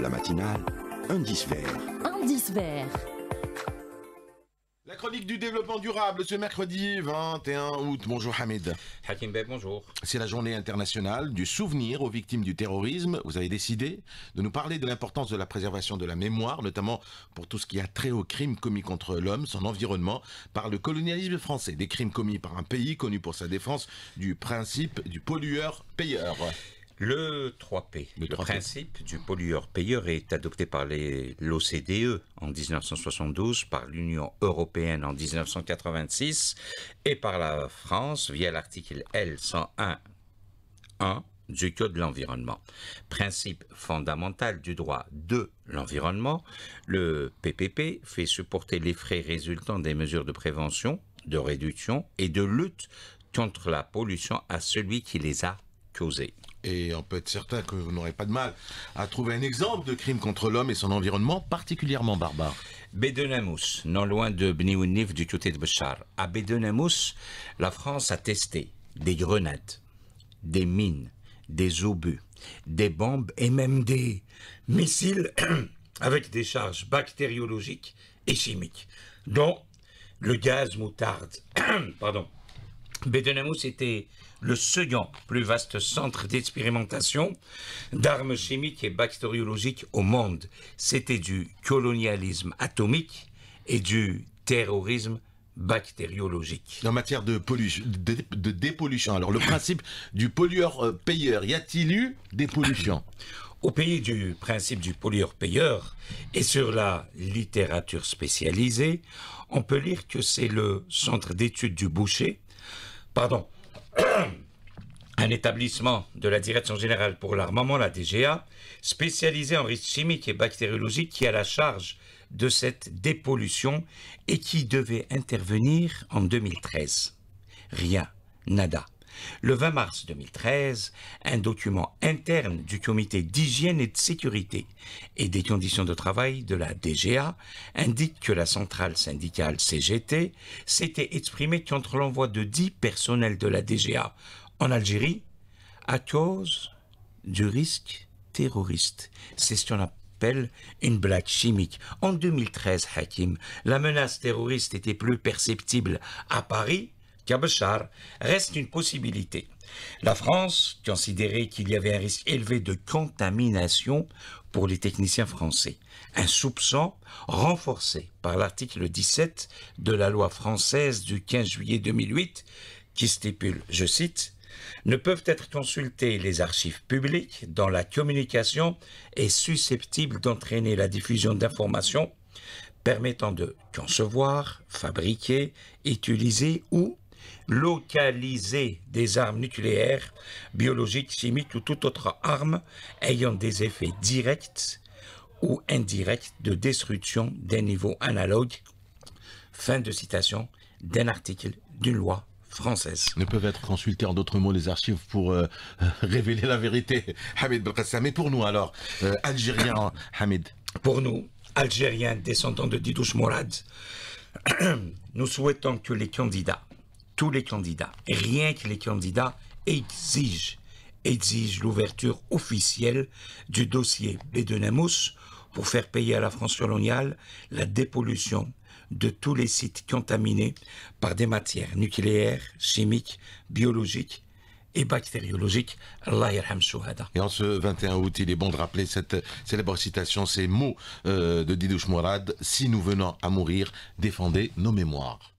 la matinale, La chronique du développement durable ce mercredi 21 août. Bonjour Hamid. Hakim Bey, bonjour. C'est la journée internationale du souvenir aux victimes du terrorisme. Vous avez décidé de nous parler de l'importance de la préservation de la mémoire, notamment pour tout ce qui a trait aux crimes commis contre l'homme, son environnement, par le colonialisme français. Des crimes commis par un pays connu pour sa défense du principe du pollueur-payeur. Le 3P, le, principe du pollueur-payeur est adopté par l'OCDE en 1972, par l'Union européenne en 1986 et par la France via l'article L101.1 du Code de l'environnement. Principe fondamental du droit de l'environnement, le PPP fait supporter les frais résultant des mesures de prévention, de réduction et de lutte contre la pollution à celui qui les a causées. Et on peut être certain que vous n'aurez pas de mal à trouver un exemple de crime contre l'homme et son environnement particulièrement barbare. Bedenamous, non loin de Bniounif du côté de Béchar. À Bédenamous, la France a testé des grenades, des mines, des obus, des bombes et même des missiles avec des charges bactériologiques et chimiques, dont le gaz moutarde. Pardon Bedenamous était le second plus vaste centre d'expérimentation d'armes chimiques et bactériologiques au monde. C'était du colonialisme atomique et du terrorisme bactériologique. En matière de, de, dépollution, alors le principe du pollueur-payeur, euh, y a-t-il eu dépollution Au pays du principe du pollueur-payeur et sur la littérature spécialisée, on peut lire que c'est le centre d'études du boucher, pardon, un établissement de la Direction générale pour l'armement, la DGA, spécialisé en risques chimiques et bactériologiques, qui a la charge de cette dépollution et qui devait intervenir en 2013. Rien, nada. Le 20 mars 2013, un document interne du comité d'hygiène et de sécurité et des conditions de travail de la DGA indique que la centrale syndicale CGT s'était exprimée contre l'envoi de 10 personnels de la DGA en Algérie à cause du risque terroriste. C'est ce qu'on appelle une blague chimique. En 2013, Hakim, la menace terroriste était plus perceptible à Paris Cabochard reste une possibilité. La France considérait qu'il y avait un risque élevé de contamination pour les techniciens français, un soupçon renforcé par l'article 17 de la loi française du 15 juillet 2008 qui stipule, je cite, ne peuvent être consultés les archives publiques dont la communication est susceptible d'entraîner la diffusion d'informations permettant de concevoir, fabriquer, utiliser ou localiser des armes nucléaires, biologiques, chimiques ou toute autre arme ayant des effets directs ou indirects de destruction d'un niveau analogue. Fin de citation d'un article d'une loi française. Ne peuvent être consultés en d'autres mots les archives pour euh, révéler la vérité, Hamid Belkassam. Mais pour nous alors, euh, Algériens, Hamid Pour nous, Algériens descendants de Didouche Mourad, nous souhaitons que les candidats tous les candidats, rien que les candidats exigent, l'ouverture officielle du dossier Bédenamous pour faire payer à la France coloniale la dépollution de tous les sites contaminés par des matières nucléaires, chimiques, biologiques et bactériologiques. Et en ce 21 août, il est bon de rappeler cette célèbre citation, ces mots euh, de Didouche Mourad, « Si nous venons à mourir, défendez nos mémoires ».